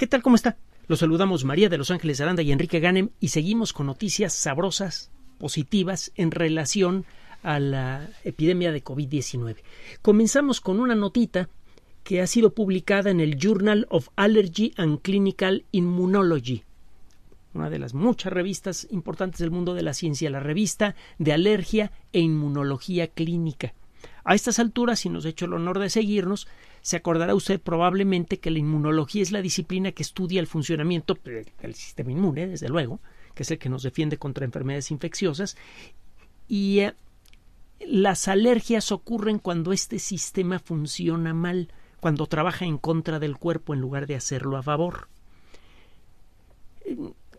¿Qué tal? ¿Cómo está? Los saludamos María de Los Ángeles Aranda y Enrique Ganem y seguimos con noticias sabrosas, positivas en relación a la epidemia de COVID-19. Comenzamos con una notita que ha sido publicada en el Journal of Allergy and Clinical Immunology, una de las muchas revistas importantes del mundo de la ciencia, la revista de alergia e inmunología clínica. A estas alturas, si nos ha hecho el honor de seguirnos, se acordará usted probablemente que la inmunología es la disciplina que estudia el funcionamiento eh, del sistema inmune, desde luego, que es el que nos defiende contra enfermedades infecciosas, y eh, las alergias ocurren cuando este sistema funciona mal, cuando trabaja en contra del cuerpo en lugar de hacerlo a favor.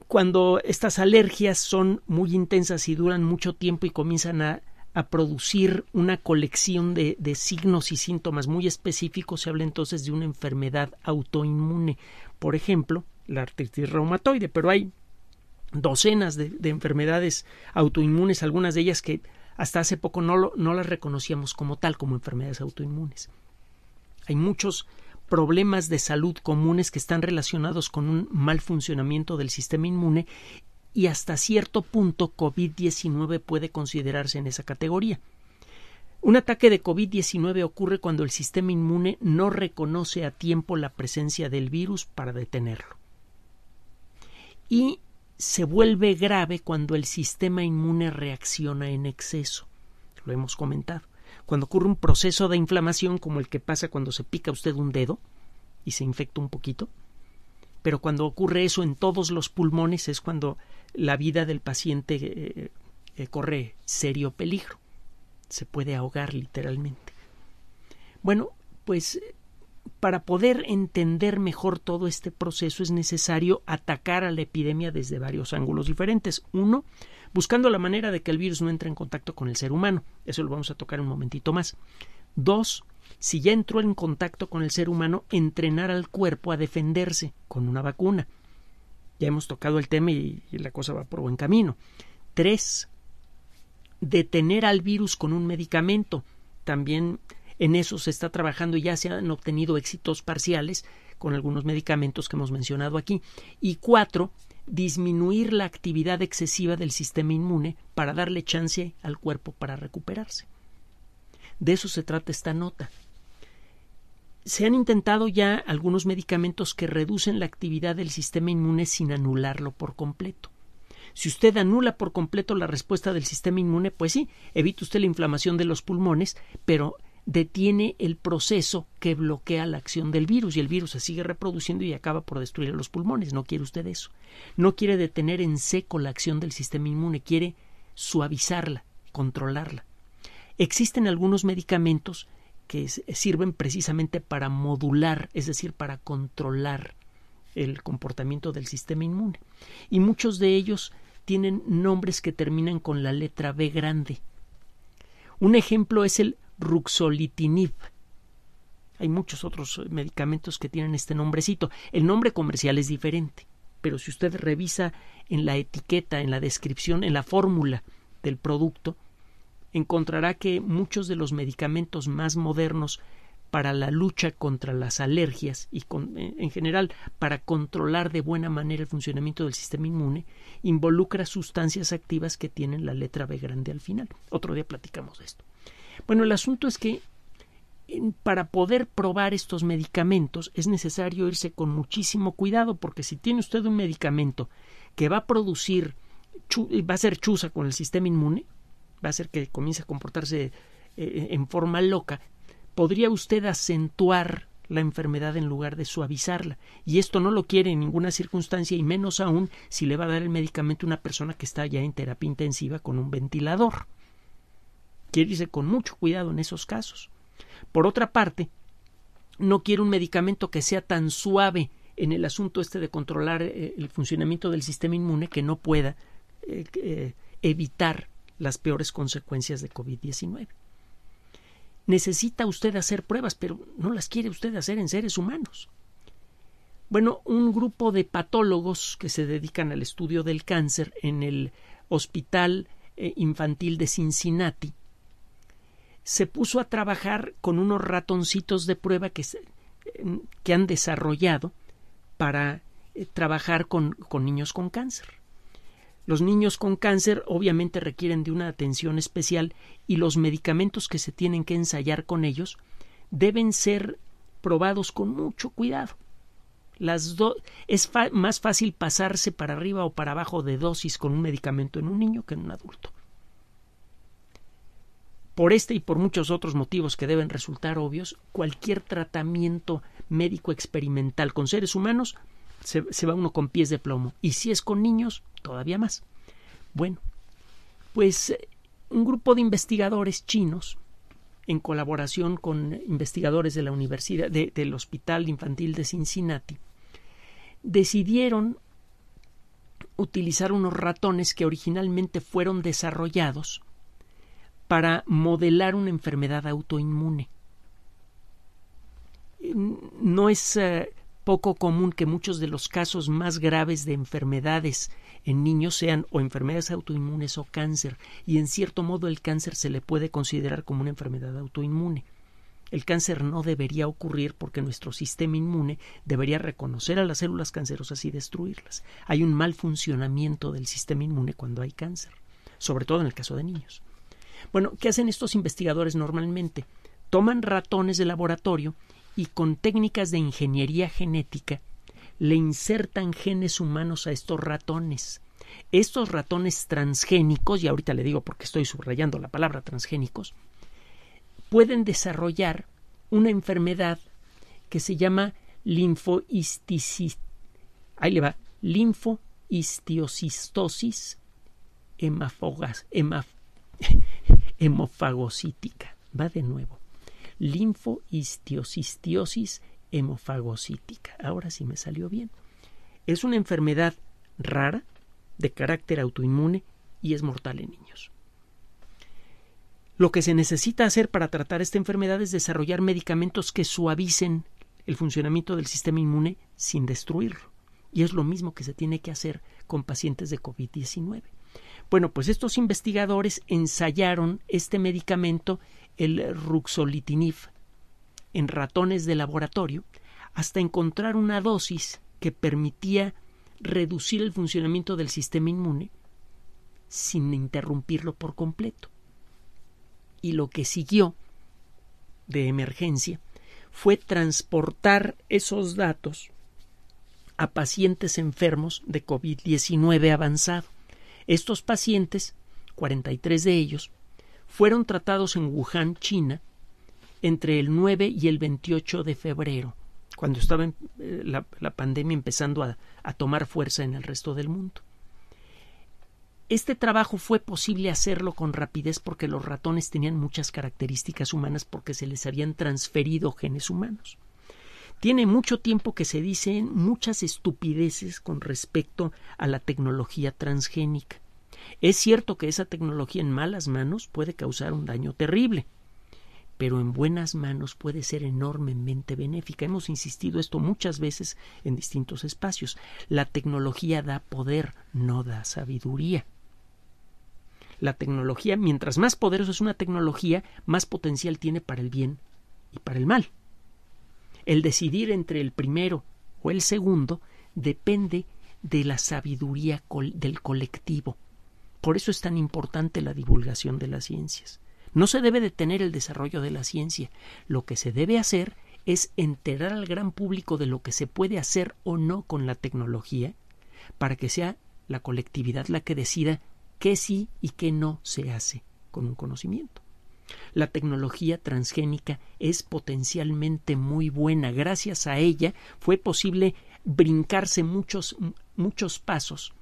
Cuando estas alergias son muy intensas y duran mucho tiempo y comienzan a a producir una colección de, signos y síntomas muy específicos, se habla entonces de una enfermedad autoinmune. Por ejemplo, la artritis reumatoide, pero hay docenas de, enfermedades autoinmunes, algunas de ellas que hasta hace poco no, no las reconocíamos como tal, como enfermedades autoinmunes. Hay muchos problemas de salud comunes que están relacionados con un mal funcionamiento del sistema inmune y hasta cierto punto COVID-19 puede considerarse en esa categoría. Un ataque de COVID-19 ocurre cuando el sistema inmune no reconoce a tiempo la presencia del virus para detenerlo. Y se vuelve grave cuando el sistema inmune reacciona en exceso. Lo hemos comentado. Cuando ocurre un proceso de inflamación como el que pasa cuando se pica usted un dedo y se infecta un poquito, pero cuando ocurre eso en todos los pulmones es cuando la vida del paciente eh, eh, corre serio peligro. Se puede ahogar literalmente. Bueno, pues para poder entender mejor todo este proceso es necesario atacar a la epidemia desde varios ángulos diferentes. Uno, buscando la manera de que el virus no entre en contacto con el ser humano. Eso lo vamos a tocar un momentito más. Dos, si ya entró en contacto con el ser humano, entrenar al cuerpo a defenderse con una vacuna. Ya hemos tocado el tema y, la cosa va por buen camino. Tres, Detener al virus con un medicamento. También en eso se está trabajando y ya se han obtenido éxitos parciales con algunos medicamentos que hemos mencionado aquí. Y cuatro, disminuir la actividad excesiva del sistema inmune para darle chance al cuerpo para recuperarse. De eso se trata esta nota se han intentado ya algunos medicamentos que reducen la actividad del sistema inmune sin anularlo por completo. Si usted anula por completo la respuesta del sistema inmune, pues sí, evita usted la inflamación de los pulmones, pero detiene el proceso que bloquea la acción del virus y el virus se sigue reproduciendo y acaba por destruir los pulmones. No quiere usted eso. No quiere detener en seco la acción del sistema inmune, quiere suavizarla, controlarla. Existen algunos medicamentos que sirven precisamente para modular, es decir, para controlar el comportamiento del sistema inmune. Y muchos de ellos tienen nombres que terminan con la letra B grande. Un ejemplo es el ruxolitinib. Hay muchos otros eh, medicamentos que tienen este nombrecito. El nombre comercial es diferente, pero si usted revisa en la etiqueta, en la descripción, en la fórmula del producto, encontrará que muchos de los medicamentos más modernos para la lucha contra las alergias y eh, en general para controlar de buena manera el funcionamiento del sistema inmune involucra sustancias activas que tienen la letra B grande al final. Otro día platicamos de esto. Bueno, el asunto es que para poder probar estos medicamentos es necesario irse con muchísimo cuidado porque si tiene usted un medicamento que va a producir va a ser chusa con el sistema inmune, va a hacer que comience a comportarse eh, eh, en forma loca, podría usted acentuar la enfermedad en lugar de suavizarla. Y esto no lo quiere en ninguna circunstancia y menos aún si le va a dar el medicamento a una persona que está ya en terapia intensiva con un ventilador. Quiere irse con mucho cuidado en esos casos. Por otra parte, no quiere un medicamento que sea tan suave en el asunto este de controlar eh, el funcionamiento del sistema inmune que no pueda evitar las peores consecuencias de COVID-19. Necesita usted hacer pruebas, pero no las quiere usted hacer en seres humanos. Bueno, un grupo de patólogos que se dedican al estudio del cáncer en el Hospital eh, Infantil de Cincinnati se puso a trabajar con unos ratoncitos de prueba que, eh, que han desarrollado para eh, trabajar con niños con cáncer los niños con cáncer obviamente requieren de una atención especial y los medicamentos que se tienen que ensayar con ellos deben ser probados con mucho cuidado. Las es más fácil pasarse para arriba o para abajo de dosis con un medicamento en un niño que en un adulto. Por este y por muchos otros motivos que deben resultar obvios, cualquier tratamiento médico experimental con seres humanos se va uno con pies de plomo. Y si es con niños, todavía más. Bueno, pues eh, un grupo de investigadores chinos, en colaboración con investigadores de la Universidad, del Hospital Infantil de Cincinnati, decidieron utilizar unos ratones que originalmente fueron desarrollados para modelar una enfermedad autoinmune. No es eh, poco común que muchos de los casos más graves de enfermedades en niños sean o enfermedades autoinmunes o cáncer, y en cierto modo el cáncer se le puede considerar como una enfermedad autoinmune. El cáncer no debería ocurrir porque nuestro sistema inmune debería reconocer a las células cancerosas y destruirlas. Hay un mal funcionamiento del sistema inmune cuando hay cáncer, sobre todo en el caso de niños. Bueno, ¿qué hacen estos investigadores normalmente? Toman ratones de laboratorio y con técnicas de ingeniería genética le insertan genes humanos a estos ratones. Estos ratones transgénicos, y ahorita le digo porque estoy subrayando la palabra transgénicos, pueden desarrollar una enfermedad que se llama Ahí le va, linfohistiocistosis hemofagocítica. Va de nuevo. hemofagocítica hemofagocítica. Ahora sí me salió bien. Es una enfermedad rara, de carácter autoinmune y es mortal en niños. Lo que se necesita hacer para tratar esta enfermedad es desarrollar medicamentos que suavicen el funcionamiento del sistema inmune sin destruirlo. Y es lo mismo que se tiene que hacer con pacientes de COVID-19. Bueno, pues estos investigadores ensayaron este medicamento, el ruxolitinib, en ratones de laboratorio hasta encontrar una dosis que permitía reducir el funcionamiento del sistema inmune sin interrumpirlo por completo. Y lo que siguió de emergencia fue transportar esos datos a pacientes enfermos de COVID-19 avanzado. Estos pacientes, 43 de ellos, fueron tratados en Wuhan, China, entre el 9 y el 28 de febrero, cuando estaba eh, la, pandemia empezando a, a tomar fuerza en el resto del mundo. Este trabajo fue posible hacerlo con rapidez porque los ratones tenían muchas características humanas porque se les habían transferido genes humanos. Tiene mucho tiempo que se dicen muchas estupideces con respecto a la tecnología transgénica. Es cierto que esa tecnología en malas manos puede causar un daño terrible pero en buenas manos puede ser enormemente benéfica. Hemos insistido esto muchas veces en distintos espacios. La tecnología da poder, no da sabiduría. La tecnología, mientras más poderosa es una tecnología, más potencial tiene para el bien y para el mal. El decidir entre el primero o el segundo depende de la sabiduría del colectivo. Por eso es tan importante la divulgación de las ciencias. No se debe detener el desarrollo de la ciencia. Lo que se debe hacer es enterar al gran público de lo que se puede hacer o no con la tecnología, para que sea la colectividad la que decida qué sí y qué no se hace con un conocimiento. La tecnología transgénica es potencialmente muy buena. Gracias a ella fue posible brincarse muchos, muchos pasos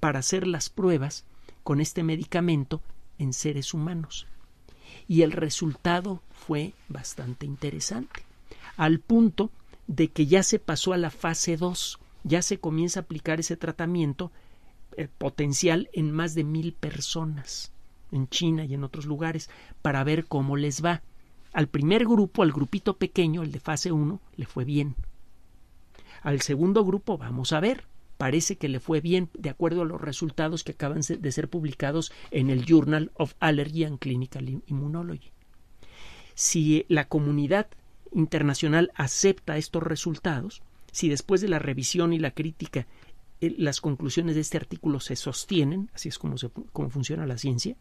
para hacer las pruebas con este medicamento en seres humanos y el resultado fue bastante interesante, al punto de que ya se pasó a la fase 2, ya se comienza a aplicar ese tratamiento eh, potencial en más de mil personas en China y en otros lugares para ver cómo les va. Al primer grupo, al grupito pequeño, el de fase 1, le fue bien. Al segundo grupo, vamos a ver, parece que le fue bien de acuerdo a los resultados que acaban de ser publicados en el Journal of Allergy and Clinical Immunology. Si eh, la comunidad internacional acepta estos resultados, si después de la revisión y la crítica eh, las conclusiones de este artículo se sostienen, así es como, como funciona la ciencia,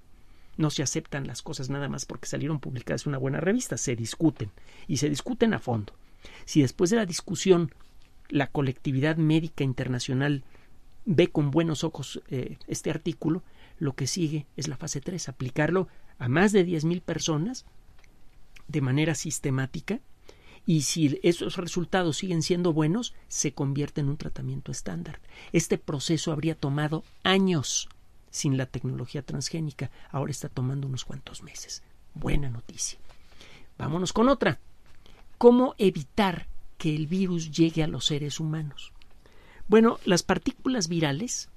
no se aceptan las cosas nada más porque salieron publicadas en una buena revista, se discuten y se discuten a fondo. Si después de la discusión la colectividad médica internacional ve con buenos ojos eh, este artículo, lo que sigue es la fase 3, aplicarlo a más de 10.000 personas de manera sistemática y si esos resultados siguen siendo buenos, se convierte en un tratamiento estándar. Este proceso habría tomado años sin la tecnología transgénica, ahora está tomando unos cuantos meses. Buena noticia. Vámonos con otra. ¿Cómo evitar que el virus llegue a los seres humanos. Bueno, las partículas virales,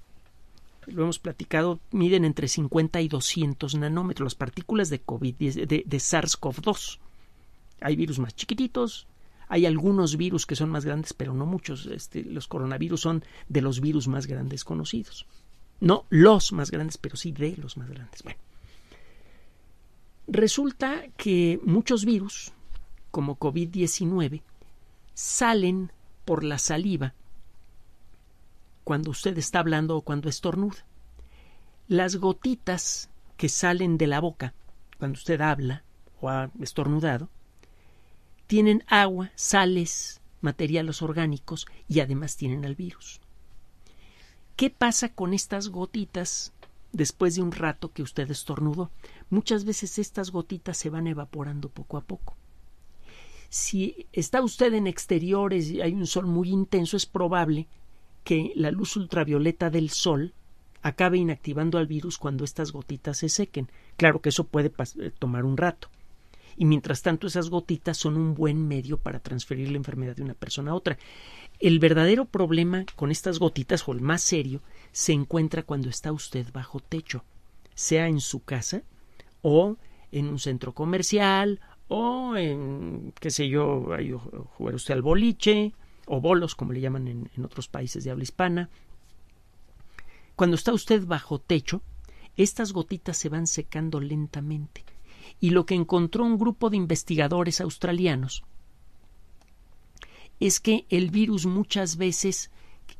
lo hemos platicado, miden entre 50 y 200 nanómetros, las partículas de, COVID, de, SARS-CoV-2. Hay virus más chiquititos, hay algunos virus que son más grandes, pero no muchos. Este, los coronavirus son de los virus más grandes conocidos. No los más grandes, pero sí de los más grandes. Bueno, resulta que muchos virus, como COVID-19, salen por la saliva cuando usted está hablando o cuando estornuda. Las gotitas que salen de la boca cuando usted habla o ha estornudado tienen agua, sales, materiales orgánicos y además tienen al virus. ¿Qué pasa con estas gotitas después de un rato que usted estornudó? Muchas veces estas gotitas se van evaporando poco a poco. Si está usted en exteriores y hay un sol muy intenso, es probable que la luz ultravioleta del sol acabe inactivando al virus cuando estas gotitas se sequen. Claro que eso puede eh, tomar un rato. Y mientras tanto esas gotitas son un buen medio para transferir la enfermedad de una persona a otra. El verdadero problema con estas gotitas, o el más serio, se encuentra cuando está usted bajo techo, sea en su casa o en un centro comercial o en, qué sé yo, jugar usted al boliche, o bolos, como le llaman en otros países de habla hispana. Cuando está usted bajo techo, estas gotitas se van secando lentamente. Y lo que encontró un grupo de investigadores australianos es que el virus muchas veces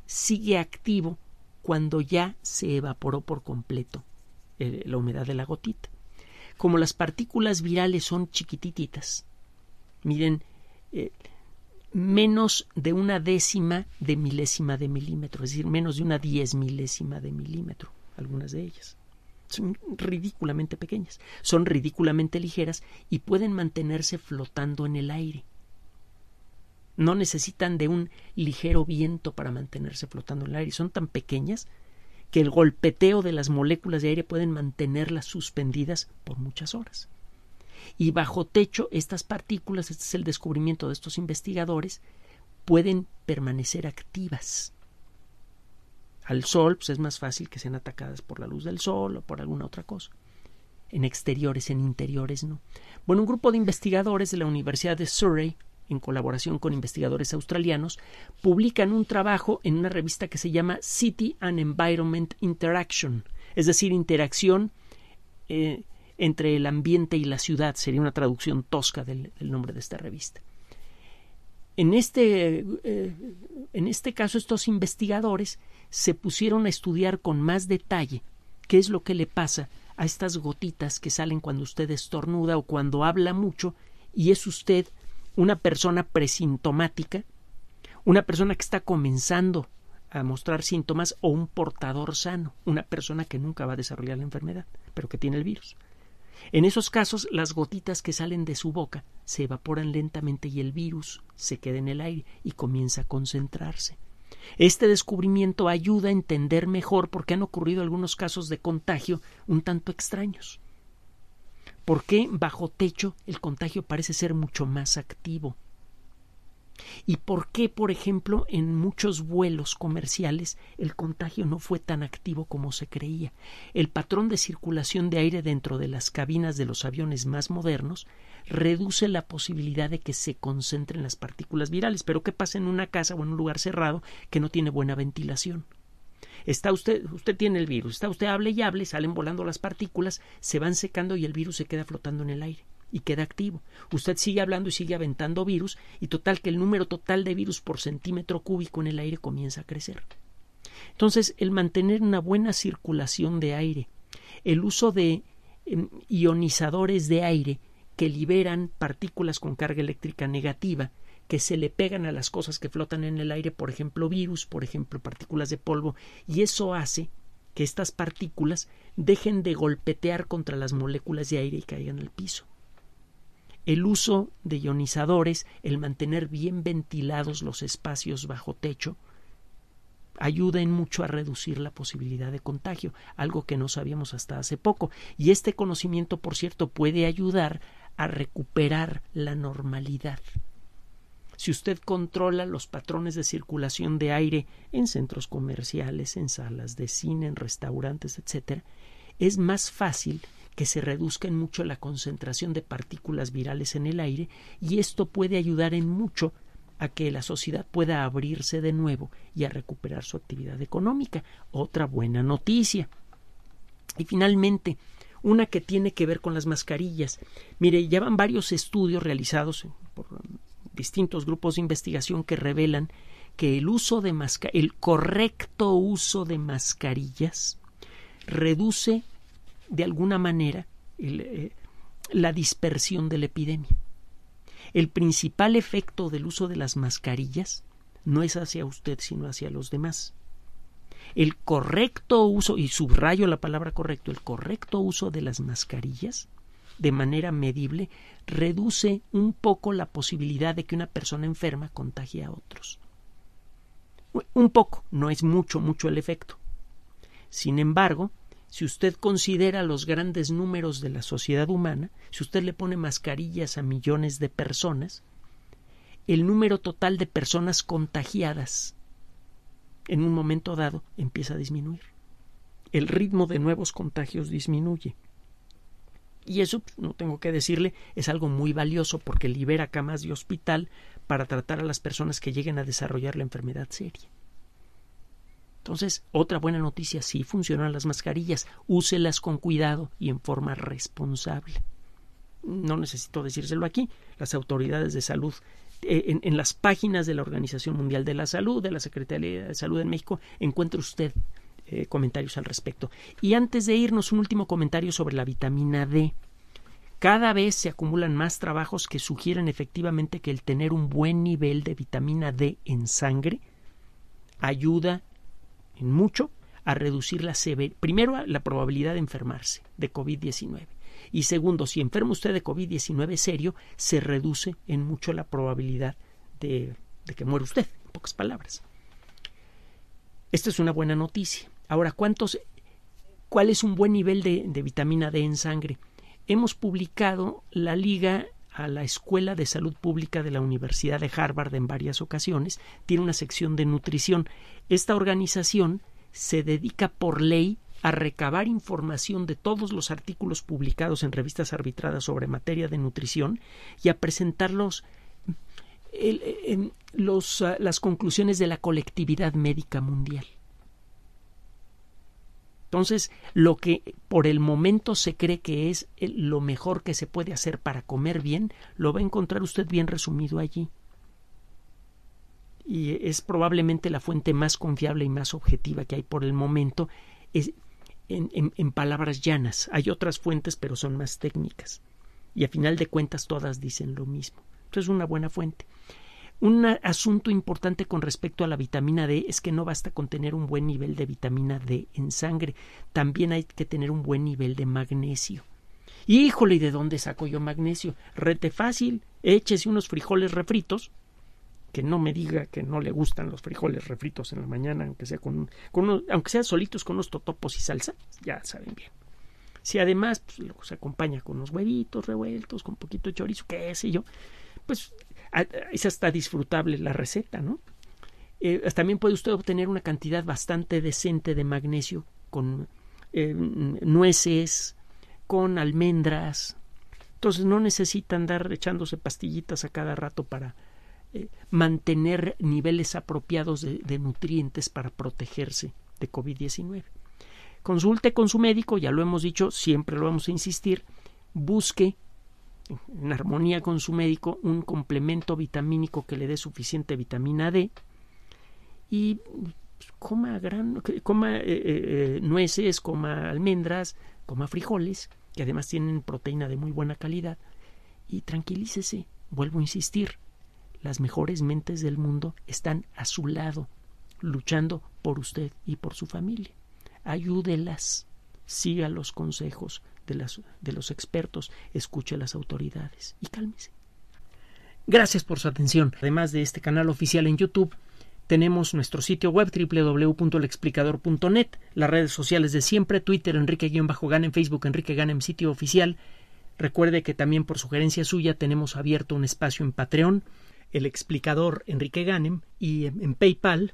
sigue activo cuando ya se evaporó por completo eh, la humedad de la gotita como las partículas virales son chiquititas, miren, eh, menos de una décima de milésima de milímetro, es decir, menos de una diez milésima de milímetro, algunas de ellas. Son ridículamente pequeñas, son ridículamente ligeras y pueden mantenerse flotando en el aire. No necesitan de un ligero viento para mantenerse flotando en el aire, son tan pequeñas que el golpeteo de las moléculas de aire pueden mantenerlas suspendidas por muchas horas. Y bajo techo, estas partículas, este es el descubrimiento de estos investigadores, pueden permanecer activas. Al sol, pues es más fácil que sean atacadas por la luz del sol o por alguna otra cosa. En exteriores, en interiores, no. Bueno, un grupo de investigadores de la Universidad de Surrey en colaboración con investigadores australianos, publican un trabajo en una revista que se llama City and Environment Interaction, es decir, interacción eh, entre el ambiente y la ciudad, sería una traducción tosca del, nombre de esta revista. En este, eh, en este caso, estos investigadores se pusieron a estudiar con más detalle qué es lo que le pasa a estas gotitas que salen cuando usted estornuda o cuando habla mucho y es usted una persona presintomática, una persona que está comenzando a mostrar síntomas o un portador sano, una persona que nunca va a desarrollar la enfermedad, pero que tiene el virus. En esos casos, las gotitas que salen de su boca se evaporan lentamente y el virus se queda en el aire y comienza a concentrarse. Este descubrimiento ayuda a entender mejor por qué han ocurrido algunos casos de contagio un tanto extraños. ¿Por qué bajo techo el contagio parece ser mucho más activo? ¿Y por qué, por ejemplo, en muchos vuelos comerciales el contagio no fue tan activo como se creía? El patrón de circulación de aire dentro de las cabinas de los aviones más modernos reduce la posibilidad de que se concentren las partículas virales. Pero ¿qué pasa en una casa o en un lugar cerrado que no tiene buena ventilación? Está usted, usted tiene el virus, está usted hable y hable, salen volando las partículas, se van secando y el virus se queda flotando en el aire y queda activo. Usted sigue hablando y sigue aventando virus y total que el número total de virus por centímetro cúbico en el aire comienza a crecer. Entonces, el mantener una buena circulación de aire, el uso de em, ionizadores de aire que liberan partículas con carga eléctrica negativa que se le pegan a las cosas que flotan en el aire, por ejemplo virus, por ejemplo partículas de polvo, y eso hace que estas partículas dejen de golpetear contra las moléculas de aire y caigan al piso. El uso de ionizadores, el mantener bien ventilados los espacios bajo techo, ayudan mucho a reducir la posibilidad de contagio, algo que no sabíamos hasta hace poco. Y este conocimiento, por cierto, puede ayudar a recuperar la normalidad si usted controla los patrones de circulación de aire en centros comerciales, en salas de cine, en restaurantes, etc., es más fácil que se reduzca en mucho la concentración de partículas virales en el aire y esto puede ayudar en mucho a que la sociedad pueda abrirse de nuevo y a recuperar su actividad económica. Otra buena noticia. Y finalmente, una que tiene que ver con las mascarillas. Mire, ya van varios estudios realizados por distintos grupos de investigación que revelan que el uso de el correcto uso de mascarillas reduce de alguna manera eh, la dispersión de la epidemia. El principal efecto del uso de las mascarillas no es hacia usted sino hacia los demás. El correcto uso, y subrayo la palabra correcto, el correcto uso de las mascarillas de manera medible reduce un poco la posibilidad de que una persona enferma contagie a otros. Un poco, no es mucho, mucho el efecto. Sin embargo, si usted considera los grandes números de la sociedad humana, si usted le pone mascarillas a millones de personas, el número total de personas contagiadas en un momento dado empieza a disminuir. El ritmo de nuevos contagios disminuye. Y eso, no tengo que decirle, es algo muy valioso porque libera camas de hospital para tratar a las personas que lleguen a desarrollar la enfermedad seria. Entonces, otra buena noticia, sí funcionan las mascarillas, úselas con cuidado y en forma responsable. No necesito decírselo aquí, las autoridades de salud eh, en, en, las páginas de la Organización Mundial de la Salud, de la Secretaría de Salud en México, encuentra usted eh, comentarios al respecto. Y antes de irnos, un último comentario sobre la vitamina D. Cada vez se acumulan más trabajos que sugieren efectivamente que el tener un buen nivel de vitamina D en sangre ayuda en mucho a reducir la severidad primero la probabilidad de enfermarse de COVID-19 y segundo, si enferma usted de COVID-19 serio, se reduce en mucho la probabilidad de, de que muera usted, en pocas palabras. Esta es una buena noticia. Ahora, ¿cuántos, ¿cuál es un buen nivel de, vitamina D en sangre? Hemos publicado la liga a la Escuela de Salud Pública de la Universidad de Harvard en varias ocasiones, tiene una sección de nutrición. Esta organización se dedica por ley a recabar información de todos los artículos publicados en revistas arbitradas sobre materia de nutrición y a presentarlos ah, las conclusiones de la colectividad médica mundial. Entonces, lo que por el momento se cree que es eh, lo mejor que se puede hacer para comer bien, lo va a encontrar usted bien resumido allí. Y es probablemente la fuente más confiable y más objetiva que hay por el momento en, palabras llanas. Hay otras fuentes, pero son más técnicas. Y a final de cuentas todas dicen lo mismo. Entonces, es una buena fuente. Un asunto importante con respecto a la vitamina D es que no basta con tener un buen nivel de vitamina D en sangre, también hay que tener un buen nivel de magnesio. híjole, ¿y de dónde saco yo magnesio? Rete fácil, échese unos frijoles refritos, que no me diga que no le gustan los frijoles refritos en la mañana, aunque sea con, aunque solitos con unos totopos y salsa, ya saben bien. Si además pues, los acompaña con unos huevitos revueltos, con poquito de chorizo, qué sé yo, pues es hasta disfrutable la receta, ¿no? Eh, también puede usted obtener una cantidad bastante decente de magnesio con eh, nueces, con almendras. Entonces no necesita andar echándose pastillitas a cada rato para eh, mantener niveles apropiados de nutrientes para protegerse de COVID-19. Consulte con su médico, ya lo hemos dicho, siempre lo vamos a insistir, busque en armonía con su médico un complemento vitamínico que le dé suficiente vitamina D y pues, coma gran coma eh, eh, eh, nueces, coma almendras, coma frijoles, que además tienen proteína de muy buena calidad y tranquilícese, vuelvo a insistir, las mejores mentes del mundo están a su lado, luchando por usted y por su familia. Ayúdelas, siga los consejos, de, los expertos, escuche a las autoridades y cálmese. Gracias por su atención. Además de este canal oficial en YouTube, tenemos nuestro sitio web www.lexplicador.net, las redes sociales de siempre, Twitter Enrique-Ganem, Facebook Enrique Ganem, sitio oficial. Recuerde que también por sugerencia suya tenemos abierto un espacio en Patreon, el explicador Enrique Ganem y en PayPal